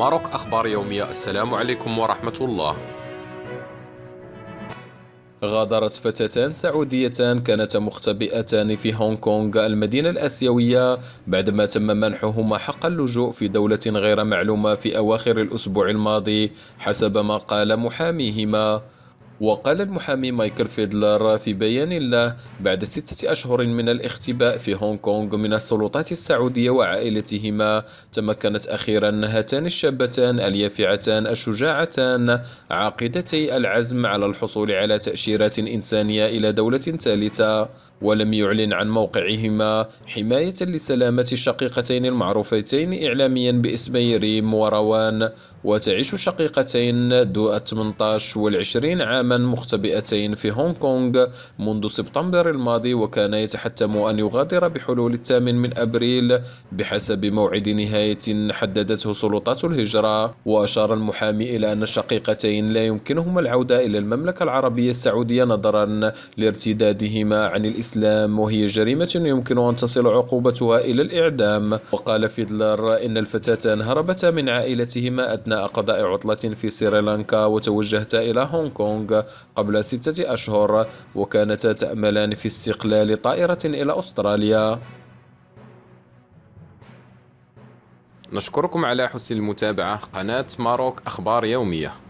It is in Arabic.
ماروك أخبار يومية السلام عليكم ورحمة الله غادرت فتاتان سعوديتان كانتا مختبئتان في هونغ كونغ المدينة الآسيوية بعدما تم منحهما حق اللجوء في دولة غير معلومة في أواخر الأسبوع الماضي حسب ما قال محاميهما وقال المحامي مايكل فيدلر في بيان له بعد ستة أشهر من الاختباء في هونغ كونغ من السلطات السعودية وعائلتهما تمكنت أخيرا هاتان الشابتان اليافعتان الشجاعتان عاقدتي العزم على الحصول على تأشيرات إنسانية إلى دولة ثالثة ولم يعلن عن موقعهما حماية لسلامة الشقيقتين المعروفتين إعلاميا باسمي ريم وروان وتعيش شقيقتين ذو 18 والعشرين عاما مختبئتين في هونغ كونغ منذ سبتمبر الماضي وكان يتحتم أن يغادر بحلول الثامن من أبريل بحسب موعد نهاية حددته سلطات الهجرة وأشار المحامي إلى أن الشقيقتين لا يمكنهما العودة إلى المملكة العربية السعودية نظرا لارتدادهما عن الإسلام وهي جريمة يمكن أن تصل عقوبتها إلى الإعدام وقال فيدلر إن الفتاتان هربتا من عائلتهما أثناء أثناء قضاء عطلة في سريلانكا وتوجهتا إلى هونغ كونغ قبل ستة أشهر وكانتا تأملان في استقلال طائرة إلى أستراليا نشكركم على حسن المتابعة قناة ماروك أخبار يومية